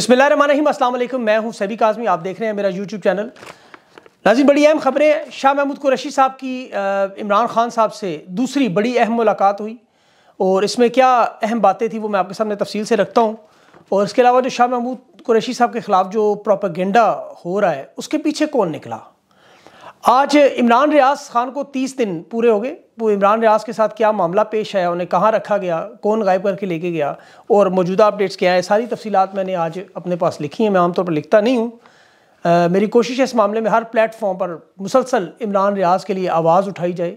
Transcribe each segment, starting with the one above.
बसमिल मैं हूँ सभी काजमी आप देख रहे हैं मेरा यूट्यूब चैनल नाजी बड़ी अहम खबरें शाह महमूद कुरैशी साहब की इमरान खान साहब से दूसरी बड़ी अहम मुलाकात हुई और इसमें क्या अहम बातें थी वो मैं आपके सामने तफसील से रखता हूँ और इसके अलावा जो शाह महमूद कुरैशी साहब के ख़िलाफ़ जो प्रोपागेंडा हो रहा है उसके पीछे कौन निकला आज इमरान रियाज खान को 30 दिन पूरे हो गए वो इमरान रियाज के साथ क्या मामला पेश आया उन्हें कहाँ रखा गया कौन गायब करके लेके गया और मौजूदा अपडेट्स क्या है सारी तफसीत मैंने आज अपने पास लिखी हैं मैं आमतौर पर लिखता नहीं हूँ मेरी कोशिश है इस मामले में हर प्लेटफॉर्म पर मुसलसल इमरान रियाज के लिए आवाज़ उठाई जाए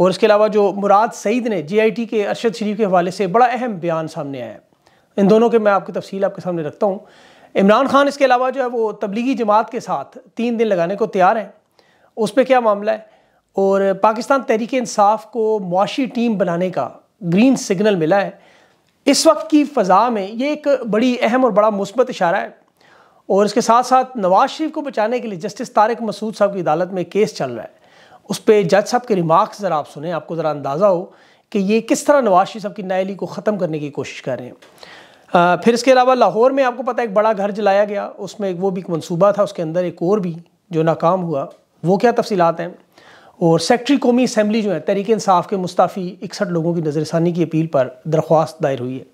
और इसके अलावा जो मुराद सईद ने जे के अरशद शरीफ के हवाले से बड़ा अहम बयान सामने आया इन दोनों के मैं आपकी तफसील आपके सामने रखता हूँ इमरान खान इसके अलावा जो है वो तबलीगी जमात के साथ तीन दिन लगाने को तैयार हैं उस पर क्या मामला है और पाकिस्तान तहरीक इंसाफ को मुआशी टीम बनाने का ग्रीन सिग्नल मिला है इस वक्त की फ़ज़ा में ये एक बड़ी अहम और बड़ा मुस्बत इशारा है और इसके साथ साथ नवाज शरीफ को बचाने के लिए जस्टिस तारक मसूद साहब की अदालत में केस चल रहा है उस पर जज साहब के रिमार्क्स ज़रा आप सुने आपको ज़रा अंदाज़ा हो कि ये किस तरह नवाज शरीफ साहब की नायली को ख़त्म करने की कोशिश कर रहे हैं आ, फिर इसके अलावा लाहौर में आपको पता है एक बड़ा घर जलाया गया उसमें एक वो भी एक मनसूबा था उसके अंदर एक और भी जो नाकाम हुआ वो क्या तफसीत हैं और सेक्रटरी कौमी असम्बली जो है तहरीक इसाफ़ के मुस्ताफ़ी इकसठ लोगों की नज़रसानी की अपील पर दरख्वास्त दायर हुई है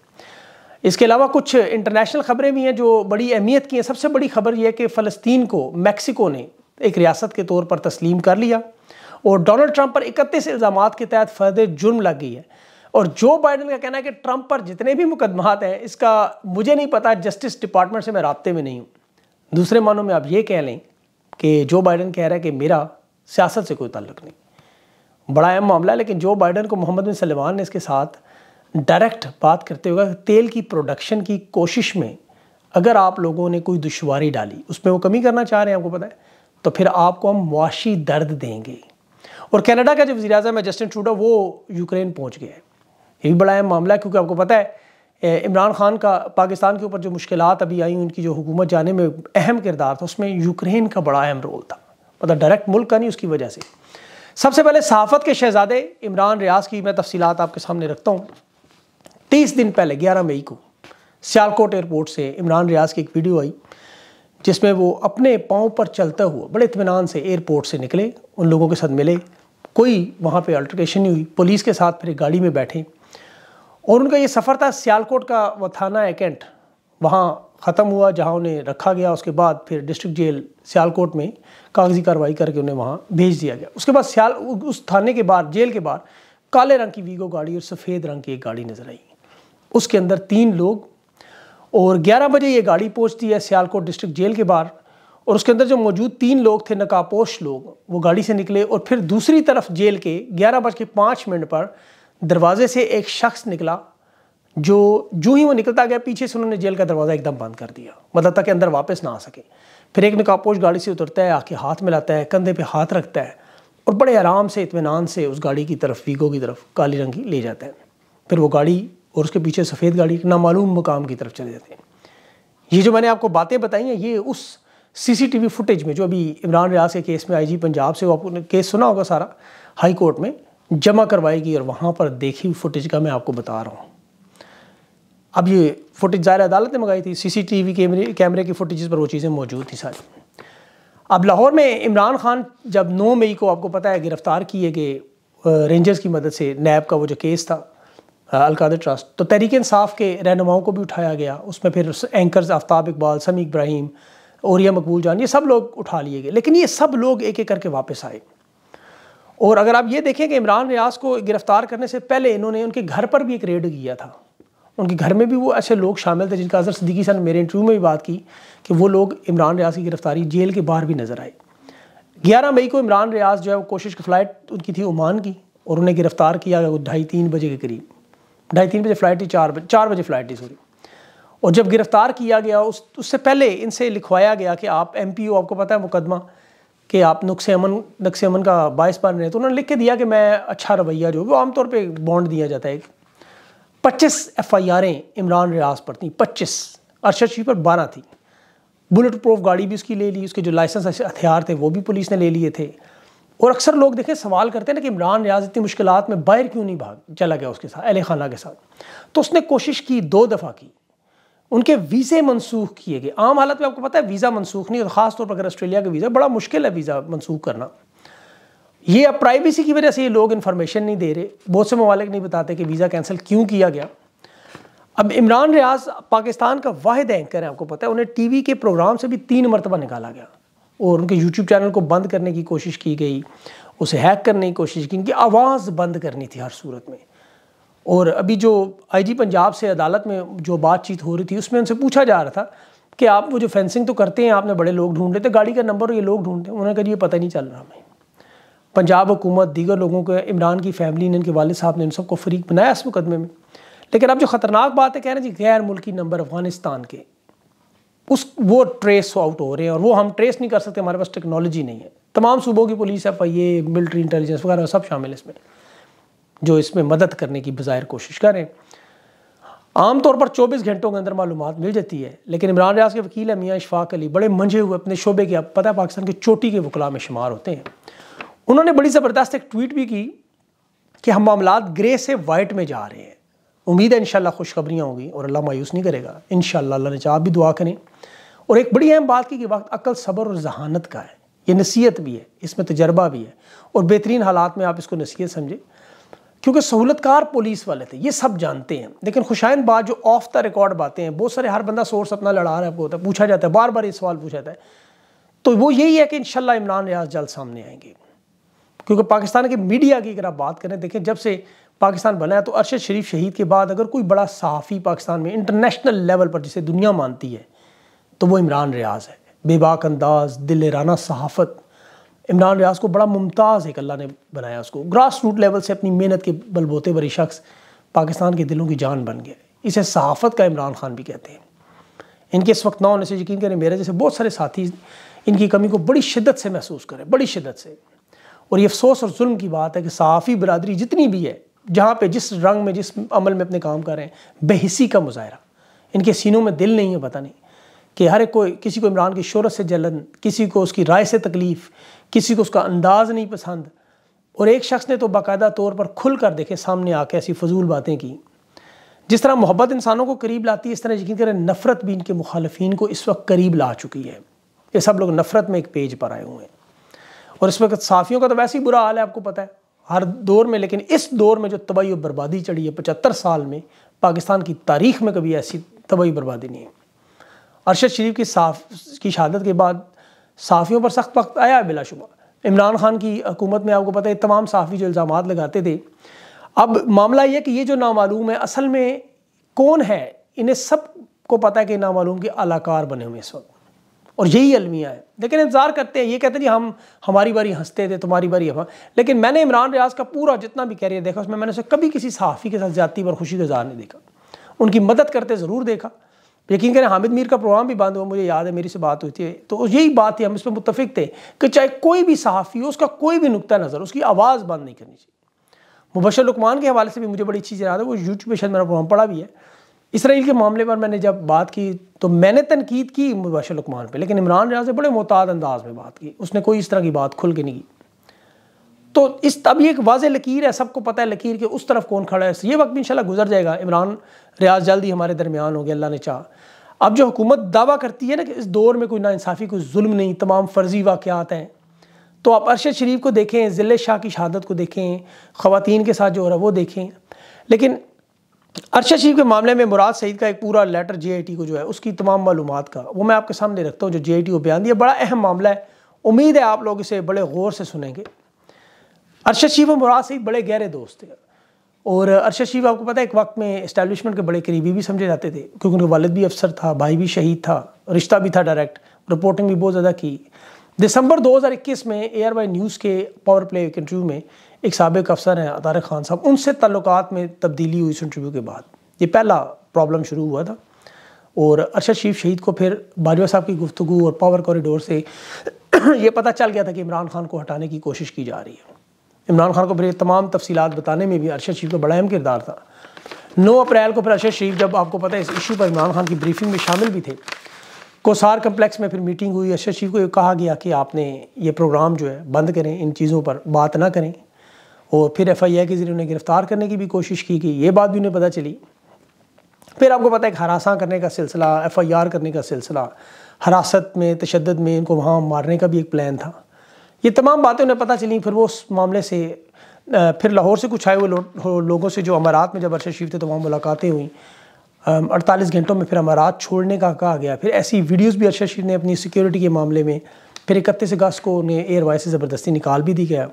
इसके अलावा कुछ इंटरनेशनल ख़बरें भी हैं जो बड़ी अहमियत की हैं सबसे बड़ी खबर यह है कि फ़लस्तीन को मैक्सिको ने एक रियासत के तौर पर तस्लीम कर लिया और डोनल्ड ट्रंप पर इकतीस इल्ज़ाम के तहत फर्द जुर्म लग गई है और जो बाइडन का कहना है कि ट्रंप पर जितने भी मुकदमात हैं इसका मुझे नहीं पता जस्टिस डिपार्टमेंट से मैं रबते में नहीं हूँ दूसरे मानों में आप ये कह लें कि जो बाइडन कह रहा है कि मेरा सियासत से कोई ताल्लुक नहीं बड़ा अहम मामला है लेकिन जो बाइडन को मोहम्मद बिन सलमान ने इसके साथ डायरेक्ट बात करते हुए तेल की प्रोडक्शन की कोशिश में अगर आप लोगों ने कोई दुशारी डाली उसमें वो कमी करना चाह रहे हैं आपको पता है तो फिर आपको हम मुआशी दर्द देंगे और कनाडा का जो वजी अजम है जस्टिन ट्रूडो वो यूक्रेन पहुँच गया है ये भी बड़ा अहम मामला है क्योंकि आपको पता है इमरान खान का पाकिस्तान के ऊपर जो मुश्किल अभी आई उनकी जो हुकूमत जाने में अहम किरदार था उसमें यूक्रेन का बड़ा अहम रोल था मतलब डायरेक्ट मुल्क का नहीं उसकी वजह से सबसे पहले सहाफत के शहजादे इमरान रियाज की मैं तफसीत आपके सामने रखता हूँ तीस दिन पहले ग्यारह मई को सियालकोट एयरपोर्ट से इमरान रियाज की एक वीडियो आई जिसमें वो अपने पाँव पर चलता हुआ बड़े इतमान से एयरपोर्ट से निकले उन लोगों के साथ मिले कोई वहाँ पे अल्ट्रेशन नहीं हुई पुलिस के साथ फिर गाड़ी में बैठे और उनका ये सफ़र था सियालकोट का वो थाना एकेंट वहाँ ख़त्म हुआ जहाँ उन्हें रखा गया उसके बाद फिर डिस्ट्रिक्ट जेल सियालकोट में कागजी कार्रवाई करके उन्हें वहाँ भेज दिया गया उसके बाद सियाल उस थाने के बाहर जेल के बाहर काले रंग की वीगो गाड़ी और सफ़ेद रंग की एक गाड़ी नज़र आई उसके अंदर तीन लोग और 11 बजे ये गाड़ी पहुंचती है सियालकोट डिस्ट्रिक्ट जेल के बाहर और उसके अंदर जो मौजूद तीन लोग थे नकापोश लोग वो गाड़ी से निकले और फिर दूसरी तरफ जेल के ग्यारह बज के पाँच मिनट पर दरवाजे से एक शख्स निकला जो जो ही वो निकलता गया पीछे से उन्होंने जेल का दरवाज़ा एकदम बंद कर दिया मतलब ताकि अंदर वापस ना आ सके फिर एक निकापोश गाड़ी से उतरता है आके हाथ मिलाता है कंधे पे हाथ रखता है और बड़े आराम से इतमान से उस गाड़ी की तरफ वीगो की तरफ काली रंग की ले जाता है फिर वो गाड़ी और उसके पीछे सफ़ेद गाड़ी नामालूम मुकाम की तरफ चले जाते हैं ये जो मैंने आपको बातें बताई हैं ये उस सी फुटेज में जो अभी इमरान रियाज के केस में आई पंजाब से वो आपने केस सुना होगा सारा हाई कोर्ट में जमा करवाएगी और वहाँ पर देखी हुई फुटेज का मैं आपको बता रहा हूँ अब ये फुटेज ज़ाहिर अदालत ने मंगाई थी सीसीटीवी कैमरे कैमरे की फुटेज पर वो चीज़ें मौजूद थी सारी अब लाहौर में इमरान खान जब 9 मई को आपको पता है गिरफ़्तार किए गए रेंजर्स की मदद से नैब का वो जो केस था अलकादर ट्रस्ट तो तहरीक इंसाफ के रहनुमाओं को भी उठाया गया उसमें फिर एंकर्स आफ्ताब इकबाल समी इब्राहिम ओरिया मकबूल जान ये सब लोग उठा लिए गए लेकिन ये सब लोग एक एक करके वापस आए और अगर आप ये देखें कि इमरान रियाज को गिरफ्तार करने से पहले इन्होंने उनके घर पर भी एक रेड किया था उनके घर में भी वो ऐसे लोग शामिल थे जिनका अजहर सदीकी सर ने मेरे इंटरव्यू में भी बात की कि वो लोग इमरान रियाज की गिरफ्तारी जेल के बाहर भी नज़र आए ग्यारह मई को इमरान रियाज जो है वो कोशिश की फ़्लाइट उनकी थी ओमान की और उन्हें गिरफ्तार किया गया ढाई तीन बजे के करीब ढाई तीन बजे फ़्लाइट थी चार बजे चार बजे फ़्लाइट थी सॉरी और जब गिरफ़्तार किया गया उस उससे पहले इनसे लिखवाया गया कि आप एम पी ओ आपको पता है मुकदमा कि आप नुस्ख अमन नक्श अमन का बायस बन रहे तो उन्होंने लिख के दिया कि मैं अच्छा रवैया जो वो आमतौर पर बॉन्ड दिया जाता है पच्चीस एफ आई आरें इमरान रियाज पर थी पच्चीस अरशद शी पर बारह थी बुलेट प्रूफ गाड़ी भी उसकी ले ली उसके जो लाइसेंस हथियार थे वो भी पुलिस ने ले लिए थे और अक्सर लोग देखें सवाल करते हैं ना कि इमरान रियाज इतनी मुश्किल में बाहर क्यों नहीं भाग चला गया उसके साथ अली खाना के साथ तो उसने कोशिश की दो दफ़ा की उनके वीज़े मनसूख किए गए आम हालत में आपको पता है वीज़ा मनसूख नहीं और ख़ास तौर पर अगर ऑस्ट्रेलिया का वीज़ा बड़ा मुश्किल है वीज़ा मनसूख करना ये अब प्राइवेसी की वजह से ये लोग इन्फॉर्मेशन नहीं दे रहे बहुत से ममालिक नहीं बताते कि वीज़ा कैंसिल क्यों किया गया अब इमरान रियाज पाकिस्तान का वाहिद एंकर है आपको पता है उन्हें टी वी के प्रोग्राम से भी तीन मरतबा निकाला गया और उनके यूट्यूब चैनल को बंद करने की कोशिश की गई उसे हैक करने की कोशिश की उनकी आवाज़ बंद करनी थी हर सूरत में और अभी जो आईजी पंजाब से अदालत में जो बातचीत हो रही थी उसमें उनसे पूछा जा रहा था कि आप वो जो फेंसिंग तो करते हैं आपने बड़े लोग ढूंढ लेते गाड़ी का नंबर ये लोग ढूंढते उन्होंने कहा ये पता नहीं चल रहा हमें पंजाब हुकूमत दीगर लोगों को इमरान की फैमिली ने इनके वाले साहब ने इन सबको फरीक बनाया इस मुकदमे में लेकिन अब जो ख़तरनाक बात है कह रहे हैं जी गैर मुल्की नंबर अफगानिस्तान के उस वो ट्रेस आउट हो रहे हैं और वो हम ट्रेस नहीं कर सकते हमारे पास टेक्नोलॉजी नहीं है तमाम सूबों की police F I A military intelligence वगैरह सब शामिल है इसमें जो इसमें मदद करने की बज़ाहिर कोशिश करें आमतौर पर 24 घंटों के अंदर मालूम मिल जाती है लेकिन इमरान रियाज के वकील है मियाँ इशफाक अली बड़े मंझे हुए अपने शोबे के अब पता पाकिस्तान के चोटी के वकला में शुमार होते हैं उन्होंने बड़ी ज़बरदस्त एक ट्वीट भी की कि हम मामला ग्रे से वाइट में जा रहे हैं उम्मीद है इन खुशखबरियाँ होंगी और अल्लाह मायूस नहीं करेगा इन अल्लाह ने चाह भी दुआ करें और एक बड़ी अहम बात की कि वक्त अक्ल सब्र और जहानत का है ये नसीहत भी है इसमें तजर्बा भी है और बेहतरीन हालात में आप इसको नसीहत समझें क्योंकि सहूलतकार पुलिस वाले थे ये सब जानते हैं लेकिन खुशाइन बात जो ऑफ द रिकॉर्ड बातें हैं बहुत सारे हर बंदा सोर्स अपना लड़ा रहा होता है पूछा जाता है बार बार ये सवाल पूछा जाता है तो वो यही है कि इन इमरान रियाज जल्द सामने आएंगे क्योंकि पाकिस्तान के मीडिया की अगर आप बात करें देखें जब से पाकिस्तान बनाया तो अरशद शरीफ शहीद के बाद अगर कोई बड़ा सहाफ़ी पाकिस्तान में इंटरनेशनल लेवल पर जिसे दुनिया मानती है तो वो इमरान रियाज है बेबाक अंदाज दिल राना सहाफ़त इमरान रियाज को बड़ा मुमताज़ एक अल्लाह ने बनाया उसको ग्रास रूट लेवल से अपनी मेहनत के बलबोते बड़ी शख्स पाकिस्तान के दिलों की जान बन गया इसे सहाफ़त का इमरान खान भी कहते हैं इनके इस वक्त ना होने से यकीन करें मेरे जैसे बहुत सारे साथी इनकी कमी को बड़ी शिद्दत से महसूस करें बड़ी शिद्दत से और ये अफसोस और जुल्म की बात है कि सहाफ़ी बरदरी जितनी भी है जहाँ पर जिस रंग में जिस अमल में अपने काम कर रहे हैं बेहसी का मुजाहरा इनके सीनों में दिल नहीं है पता नहीं कि हर एक कोई किसी को इमरान की शहरत से जलन किसी को उसकी राय से तकलीफ़ किसी को उसका अंदाज़ नहीं पसंद और एक शख्स ने तो बाकायदा तौर पर खुल कर देखे सामने आके ऐसी फजूल बातें की जिस तरह मोहब्बत इंसानों को करीब लाती है इस तरह यकीन करें नफ़रत भी इनके मुखालफी को इस वक्त करीब ला चुकी है ये सब लोग नफ़रत में एक पेज पर आए हुए हैं और इस वक्त साफ़ियों का तो वैसे ही बुरा हाल है आपको पता है हर दौर में लेकिन इस दौर में जो तबाही और बर्बादी चढ़ी है पचहत्तर साल में पाकिस्तान की तारीख में कभी ऐसी तबाही बर्बादी नहीं है अरशद शरीफ की साफ की शहादत के बाद साफ़ियों पर सख्त वक्त आया बिलाशुबा इमरान खान की हुकूमत में आपको पता है तमाम साफ़ी जो इल्ज़ाम लगाते थे अब मामला यह कि ये जो नामालूम है असल में कौन है इन्हें सब को पता है कि नामालूम के अलाकार बने हुए इस वक्त और यही अलमिया है लेकिन इंतज़ार करते हैं ये कहते जी हम हमारी बारी हंसते थे तुम्हारी बारी हम लेकिन मैंने इमरान रियाज का पूरा जितना भी कैरियर देखा उसमें मैंने उसे कभी किसी सहाफ़ी के साथ ज़्यादा पर खुशी गुजार नहीं देखा उनकी मदद करते ज़रूर देखा यकीन करें हामिद मीर का प्रोग्राम भी बंद हुआ मुझे याद है मेरी से बात हुई थी तो यही बात थी हम इस पर मुतफिक थे कि चाहे कोई भी सहाफ़ी हो उसका कोई भी नुकता नज़र उसकी आवाज़ बंद नहीं करनी चाहिए मुबशर लकमान के हवाले से भी मुझे बड़ी चीज़ याद है वो यूट्यूब पर शायद मेरा प्रोग्राम पड़ा भी है इसराइल के मामले पर मैंने जब बात की तो मैंने तनकीद की मुबशर लकमान पर लेकिन इमरान रियाज ने बड़े मोहताद अंदाज में बात की उसने कोई इस तरह की बात खुल के नहीं की तो इस तब ये एक वाज लकीर है सबको पता है लकीर के उस तरफ कौन खड़ा है ये वक्त भी इंशाल्लाह गुजर जाएगा इमरान रियाज जल्द ही हमारे दरमियान हो गया अल्लाह ने चाह अब जो हुकूमत दावा करती है ना कि इस दौर में कोई नासाफ़ी कोई जुल्म नहीं तमाम फ़र्जी वाक़ात हैं तो आप अरशद शरीफ को देखें ज़िले शाह की शहादत को देखें ख़वान के साथ जो हो रहा है वो देखें लेकिन अरशद शरीफ के मामले में मुराद सईद का एक पूरा लेटर जे को जो है उसकी तमाम मालूम का वो मैं आपके सामने रखता हूँ जो जे को बयान दिया बड़ा अहम मामला है उम्मीद है आप लोग इसे बड़े गौर से सुनेंगे अरशद शीफ और मुराद सईद बड़े गहरे दोस्त थे और अरशद शीफ आपको पता है एक वक्त में इस्टेब्लिशमेंट के बड़े करीबी भी समझे जाते थे क्योंकि उनका वालद भी अफसर था भाई भी शहीद था रिश्ता भी था डायरेक्ट रिपोर्टिंग भी बहुत ज़्यादा की दिसंबर 2021 में आर वाई न्यूज़ के पावर प्ले एक इंटरव्यू में एक सबक अफसर हैं अतारक खान साहब उनसे तल्लक में तब्दीली हुई इस इंटरव्यू के बाद ये पहला प्रॉब्लम शुरू हुआ था और अरशद शीफ शहीद को फिर बाजवा साहब की गुफ्तु और पावर कॉरिडोर से ये पता चल गया था कि इमरान खान को हटाने की कोशिश की जा रही है इमरान खान को फिर ये तमाम तफसीत बताने में भी अरशद शरीफ का बड़ा अहम किरदार था नौ अप्रैल को फिर अरशद शरीफ जब आपको पता है इस इशू पर इमरान खान की ब्रीफिंग में शामिल भी थे कोसार कम्प्लेक्स में फिर मीटिंग हुई अरशद शरीफ को कहा गया कि आपने ये प्रोग्राम जो है बंद करें इन चीज़ों पर बात ना करें और फिर एफ आई ए के ज़रिए उन्हें गिरफ़्तार करने की भी कोशिश की कि ये बात भी उन्हें पता चली फिर आपको पता है हरासा करने का सिलसिला एफ आई आर करने का सिलसिला हरासत में तशद में इनको वहाँ मारने का भी एक प्लान था ये तमाम बातें उन्हें पता चली फिर वो उस मामले से फिर लाहौर से कुछ आए हुए लो, लोगों से जो अमारात में जब अरशद शरीफ थे तो वहाँ मुलाकातें हुई अड़तालीस घंटों में फिर अमारात छोड़ने का कहा गया फिर ऐसी वीडियोस भी अरशद शरीफ ने अपनी सिक्योरिटी के मामले में फिर इकतीस अगस्त को उन्हें एयरवाइस से ज़बरदस्ती निकाल भी दी गया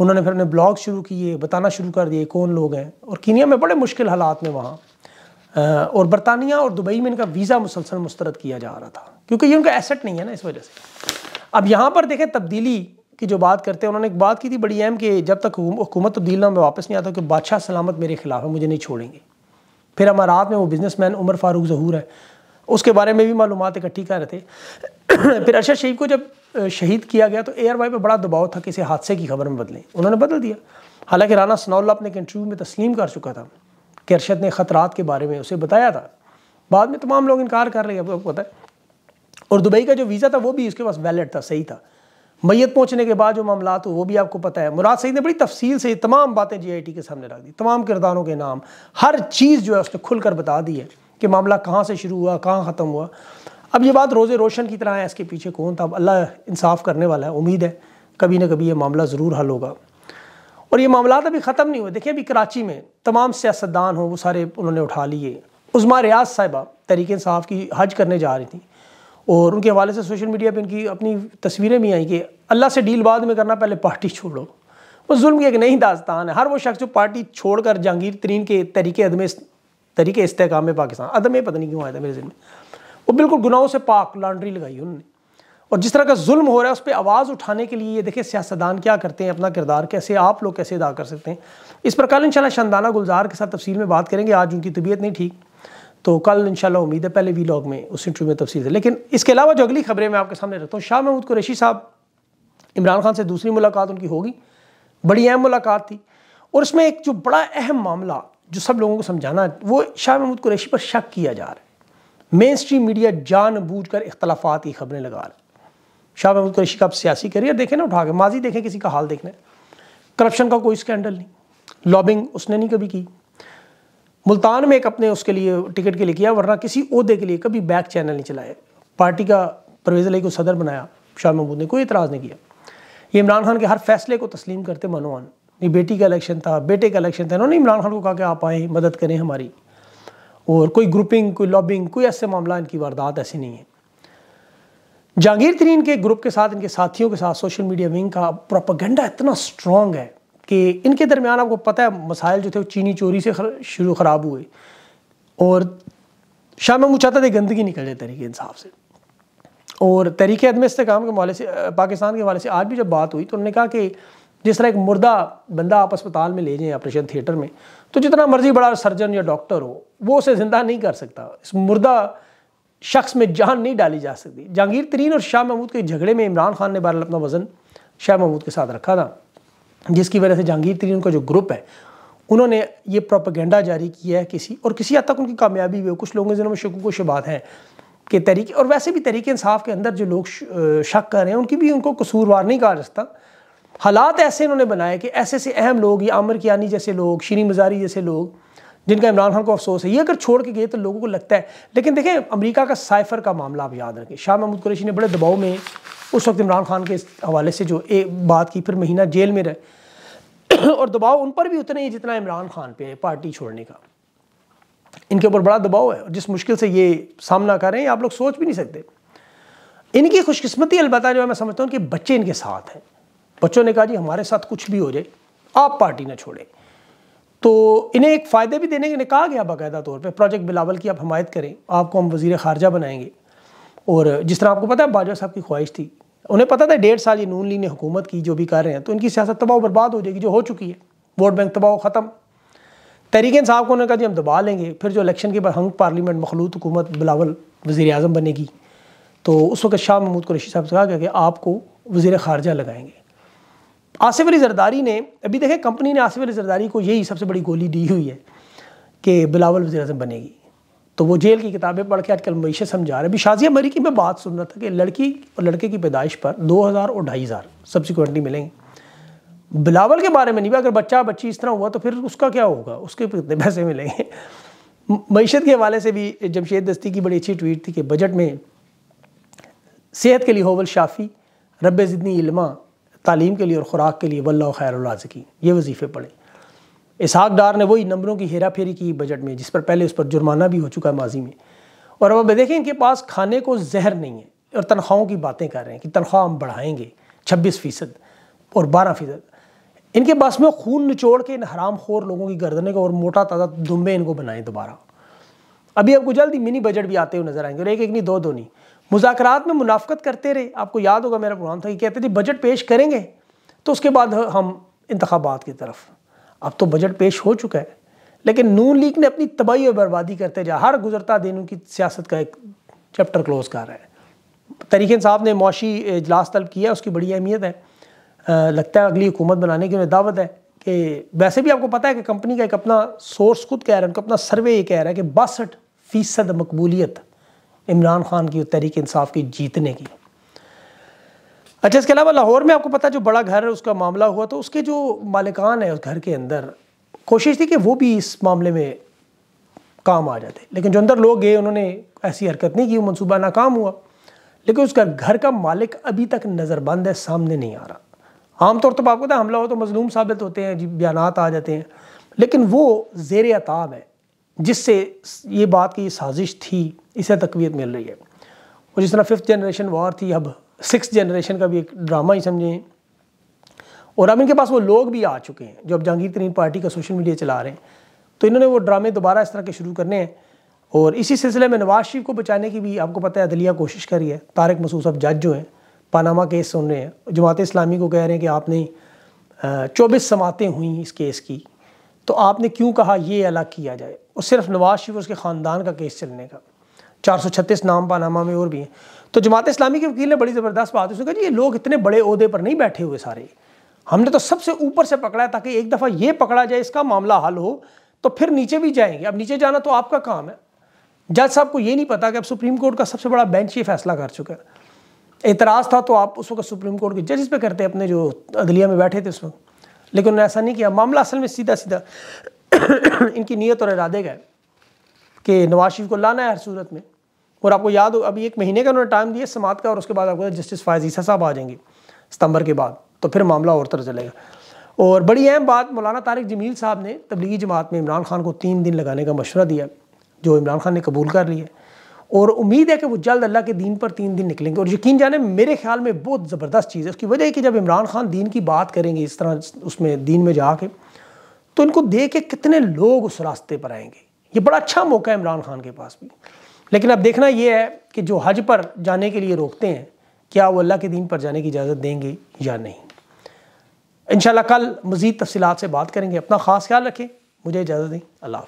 उन्होंने फिर अपने ब्लॉग शुरू किए बताना शुरू कर दिए कौन लोग हैं और कीनिया में बड़े मुश्किल हालात में वहाँ और बरतानिया और दुबई में इनका वीज़ा मुसलसल मुस्तरद किया जा रहा था क्योंकि ये उनका एसेट नहीं है ना इस वजह से अब यहाँ पर देखें तब्दीली की जो बात करते हैं उन्होंने एक बात की थी बड़ी अहम कि जब तक हुकूमत तब्दील ना मैं वापस नहीं आता कि बादशाह सलामत मेरे खिलाफ है मुझे नहीं छोड़ेंगे फिर अमारात में वो बिजनेसमैन उमर फारूक जहूर है उसके बारे में भी मालूम इकट्ठी कर रहे थे फिर अरशद शरीफ को जब शहीद किया गया तो एयर वाई पर बड़ा दबाव था किसी हादसे की खबर में बदलें उन्होंने बदल दिया हालांकि राना सनाउल्ला अपने एक इंटरव्यू में तस्लीम कर चुका था कि अरशद ने ख़तरात के बारे में उसे बताया था बाद में तमाम लोग इनकार कर रहे हैं आपको पता है और दुबई का जो वीज़ा था वो भी उसके पास वैलिड था सही था मैत पहुँचने के बाद जो मामला हो वो भी आपको पता है मुराद सईद ने बड़ी तफसील से तमाम बातें टी के सामने रख दी तमाम किरदारों के नाम हर चीज़ जो है उसने कर बता दी है कि मामला कहाँ से शुरू हुआ कहाँ ख़त्म हुआ अब ये बात रोज़े रोशन की तरह है इसके पीछे कौन था अब अल्लाह इंसाफ करने वाला है उम्मीद है कभी ना कभी ये मामला ज़रूर हल होगा और ये मामला अभी ख़त्म नहीं हुए देखिए अभी कराची में तमाम सियासतदान हों वो सारे उन्होंने उठा लिए उज़मा रियाज साहिबा तरीके इंसाफ की हज करने जा रही थी और उनके हवाले से सोशल मीडिया पर इनकी अपनी तस्वीरें भी आई कि अल्लाह से डील बाद में करना पहले पार्टी छोड़ो वो जुल्म की एक नई दास्तान है हर वो शख्स जो पार्टी छोड़कर जहांगीर तरीन के तरीके अदम तरीके इस्तेकाम पाकिस्तान अदम पता नहीं क्यों आया था मेरे जिन में वो बिल्कुल गुनाहों से पाक लॉन्ड्री लगाई उन्होंने और जिस तरह का जुल्म हो रहा है उस पर आवाज़ उठाने के लिए ये देखें सियासतदान क्या करते हैं अपना किरदार कैसे आप लोग कैसे अदा कर सकते हैं इस पर कल इंशाल्लाह शानदाना गुलजार के साथ तफसील में बात करेंगे आज उनकी तबीयत नहीं ठीक तो कल इंशाल्लाह उम्मीद है पहले वीलॉग में उस इंटरव्यू में तफसील है लेकिन इसके अलावा जो अगली खबरें मैं आपके सामने रखता हूँ शाह महमूद कुरैशी साहब इमरान खान से दूसरी मुलाकात उनकी होगी बड़ी अहम मुलाकात थी और उसमें एक जो बड़ा अहम मामला जो सब लोगों को समझाना है वो शाह महमूद कुरैशी पर शक किया जा रहा है मेन स्ट्रीम मीडिया जान बूझ कर इख्तलाफात की खबरें लगा रहा है शाह महमूद कुरैशी का आप सियासी करियर देखें ना उठा के माजी देखें किसी का हाल देखना करप्शन का कोई स्कैंडल नहीं लॉबिंग उसने नहीं कभी की मुल्तान में एक अपने उसके लिए टिकट के लिए किया वरना किसी अहदे के लिए कभी बैक चैनल नहीं चलाए पार्टी का परवेज अली को सदर बनाया शाह महमूद ने कोई इतराज़ नहीं किया ये इमरान खान के हर फैसले को तस्लीम करते मनोहन ये बेटी का इलेक्शन था बेटे का इलेक्शन था इन्होंने इमरान खान को कहा कि आप आएँ मदद करें हमारी और कोई ग्रुपिंग कोई लॉबिंग कोई ऐसे मामला इनकी वारदात ऐसी नहीं है जहांगीर तरीन के ग्रुप के साथ इनके साथियों के साथ सोशल मीडिया विंग का प्रोपागेंडा इतना स्ट्रॉन्ग है कि इनके दरमियान आपको पता है मसाइल जो थे वो चीनी चोरी से शुरू ख़राब हुए और शाह में वो चाहता था गंदगी निकल जाए तरीके इंसाफ से और तरीके अदम इसकाम के हवाले से पाकिस्तान के हवाले से आज भी जब बात हुई तो उन्होंने कहा कि जिस तरह एक मुर्दा बंदा आप अस्पताल में ले जाएँ ऑपरेशन थिएटर में तो जितना मर्जी बड़ा सर्जन या डॉक्टर हो वो उसे ज़िंदा नहीं कर सकता इस मुर्दा शख्स में जान नहीं डाली जा सकती जहांगीर तरीन और शाह महमूद के झगड़े में इमरान खान ने बहर अपना वज़न शाह महमूद के साथ रखा था जिसकी वजह से जहांगीर तरीन का जो ग्रुप है उन्होंने ये प्रोपागेंडा जारी किया है किसी और किसी हद तक उनकी कामयाबी हुई कुछ लोगों के जिनमें शकू को शुबात हैं कि तरीके और वैसे भी तरीके इंसाफ के अंदर जो लोग शक कर रहे हैं उनकी भी उनको कसूरवार नहीं कहा जा सकता हालात ऐसे इन्होंने बनाए कि ऐसे ऐसे अहम लोग या आमिर कियानी जैसे लोग शीरी मजारी जैसे लोग जिनका इमरान खान को अफसोस है ये अगर छोड़ के गए तो लोगों को लगता है लेकिन देखें अमेरिका का साइफर का मामला आप याद रखें शाह महमूद कुरैशी ने बड़े दबाव में उस वक्त इमरान खान के इस हवाले से जो एक बात की फिर महीना जेल में रहे और दबाव उन पर भी उतना ही जितना इमरान खान पे है पार्टी छोड़ने का इनके ऊपर बड़ा दबाव है और जिस मुश्किल से ये सामना कर रहे हैं आप लोग सोच भी नहीं सकते इनकी खुशकस्मती अलबत् जो मैं समझता हूँ कि बच्चे इनके साथ हैं बच्चों ने कहा जी हमारे साथ कुछ भी हो जाए आप पार्टी ना छोड़ें तो इन्हें एक फ़ायदे भी देने के लिए कहा गया बाकायदा तौर पे प्रोजेक्ट बिलावल की आप हमायत करें आपको हम वज़ी ख़ारजा बनाएंगे और जिस तरह आपको पता है बाजवा साहब की ख्वाहिश थी उन्हें पता था डेढ़ साल ये नून लीग ने हुकूमत की जो भी कर रहे हैं तो इनकी सियासत तबाह बर्बाद हो जाएगी जो हो चुकी है वोट बैंक तबाह ख़त्म तहरीक साहब को उन्होंने कहा जी हम दबा लेंगे फिर जो इलेक्शन के बाद हंग पार्लियामेंट मखलूत हुकूमत बिलावल वज़ी अजम बनेगी तो उस वक्त शाह महमूद कुरैशी साहब से कहा गया कि आपको वजीर खारजा लगाएंगे आसिफ अली जरदारी ने अभी देखें कंपनी ने आसिफ अली जरदारी को यही सबसे बड़ी गोली दी हुई है कि बिलावल वजी अजम बनेगी तो वो जेल की किताबें पढ़ के आजकल मीशे समझा रहे अभी शाजिया मरी की मैं बात सुन रहा था कि लड़की और लड़के की पैदाइश पर दो हज़ार और ढाई हज़ार सब्सिक्वेंटली मिलेंगे बिलावल के बारे में नहीं अगर बच्चा बच्ची इस तरह हुआ तो फिर उसका क्या होगा उसके कितने पैसे मिलेंगे मीशत के हवाले से भी जमशेद दस्ती की बड़ी अच्छी ट्वीट थी कि बजट में सेहत के लिए होवल शाफ़ी रब ज़िदनी इल्मा तालीम के लिए और ख़ुराक के लिए वल्ल खैर राजकी ये वजीफ़े पढ़ें इसहाक डार ने वही नंबरों की हेरा फेरी की बजट में जिस पर पहले उस पर जुर्माना भी हो चुका है माजी में और अब देखें इनके पास खाने को जहर नहीं है और तनख्वाहों की बातें कर रहे हैं कि तनख्वाह हम बढ़ाएंगे छब्बीस फ़ीसद और बारह फ़ीसद इनके पास में खून निचोड़ के इन हराम खोर लोगों की गर्दने को और मोटा ताज़ा दुम्बे इनको बनाएं दोबारा अभी आपको जल्द ही मिनी बजट भी आते हुए नजर आएंगे और एक एक नहीं दो दो नहीं मुजाकर में मुनाफ्त करते रहे आपको याद होगा मेरा प्रोग्राम था कि कहते थे बजट पेश करेंगे तो उसके बाद हम इंतबात की तरफ अब तो बजट पेश हो चुका है लेकिन नून लीग ने अपनी तबाही और बर्बादी करते जा हर गुजरता दिन उनकी सियासत का एक चैप्टर क्लोज कर रहा है तरीके साहब ने मुशी इजलास तलब किया उसकी बड़ी अहमियत है आ, लगता है अगली हुकूमत बनाने की उन्हें दावत है कि वैसे भी आपको पता है कि कंपनी का एक अपना सोर्स खुद कह रहा है उनका अपना सर्वे ये कह रहा है कि बासठ फ़ीसद मकबूलियत इमरान खान की और तहरीक इंसाफ की जीतने की अच्छा इसके अलावा लाहौर में आपको पता है जो बड़ा घर है उसका मामला हुआ तो उसके जो मालिकान है उस घर के अंदर कोशिश थी कि वो भी इस मामले में काम आ जाते लेकिन जो अंदर लोग गए उन्होंने ऐसी हरकत नहीं की वो मनसूबा नाकाम हुआ लेकिन उसका घर का मालिक अभी तक नज़रबंद है सामने नहीं आ रहा आमतौर तो आपको पता हमला हो तो मजलूम साबित होते हैं जी बयान आ जाते हैं लेकिन वो जेर अताब है जिससे ये बात की साजिश थी इसे तकवीत मिल रही है और जिस तरह फिफ्थ जनरेशन वार थी अब सिक्स जनरेशन का भी एक ड्रामा ही समझें और अब इनके पास वो लोग भी आ चुके हैं जो अब जहांगीर तरीन पार्टी का सोशल मीडिया चला रहे हैं तो इन्होंने वो ड्रामे दोबारा इस तरह के शुरू करने हैं और इसी सिलसिले में नवाज शरीफ को बचाने की भी आपको पता है अदलिया कोशिश कर रही है तारक मसूस अब जज जो हैं पानामा केस सुन रहे हैं जमात इस्लामी को कह रहे हैं कि आपने चौबीस समातें हुई इस केस की तो आपने क्यों कहा ये अलग किया जाए और सिर्फ नवाज शरीफ उसके ख़ानदान का केस चलने का चार सौ छत्तीस नाम पानामा में और भी हैं तो जमात इस्लामी के वकील ने बड़ी ज़बरदस्त बात उसने कहा जी ये लोग इतने बड़े अहदे पर नहीं बैठे हुए सारे हमने तो सबसे ऊपर से पकड़ा है ताकि एक दफ़ा ये पकड़ा जाए इसका मामला हल हो तो फिर नीचे भी जाएंगे अब नीचे जाना तो आपका काम है जज साहब को ये नहीं पता कि अब सुप्रीम कोर्ट का सबसे बड़ा बेंच ये फैसला कर चुका है एतराज़ था तो आप उस वक्त सुप्रीम कोर्ट के जजेस पे करते अपने जो अदलिया में बैठे थे उस वक्त लेकिन उन्होंने ऐसा नहीं किया मामला असल में सीधा सीधा इनकी नीयत और इरादे गए कि नवाज शरीफ को लाना है हर सूरत में और आपको याद हो अभी एक महीने का उन्होंने टाइम दिया समात का और उसके बाद आपको जस्टिस फायजीसा साहब आ जाएंगे सितंबर के बाद तो फिर मामला और तरह चलेगा और बड़ी अहम बात मौलाना तारिक जमील साहब ने तबलीगी जमात में इमरान खान को तीन दिन लगाने का मशवरा दिया जो इमरान खान ने कबूल कर लिया और उम्मीद है कि वो जल्द अल्लाह के दीन पर तीन दिन निकलेंगे और यकीन जाने मेरे ख्याल में बहुत ज़बरदस्त चीज़ है उसकी वजह है कि जब इमरान खान दीन की बात करेंगे इस तरह उसमें दीन में जाके तो इनको देख के कितने लोग उस रास्ते पर आएंगे ये बड़ा अच्छा मौका है इमरान खान के पास भी लेकिन अब देखना यह है कि जो हज पर जाने के लिए रोकते हैं क्या वो अल्लाह के दीन पर जाने की इजाज़त देंगे या नहीं इन कल मज़ीद तफसीत से बात करेंगे अपना ख़ास ख्याल रखें मुझे इजाज़त दें अल्लाह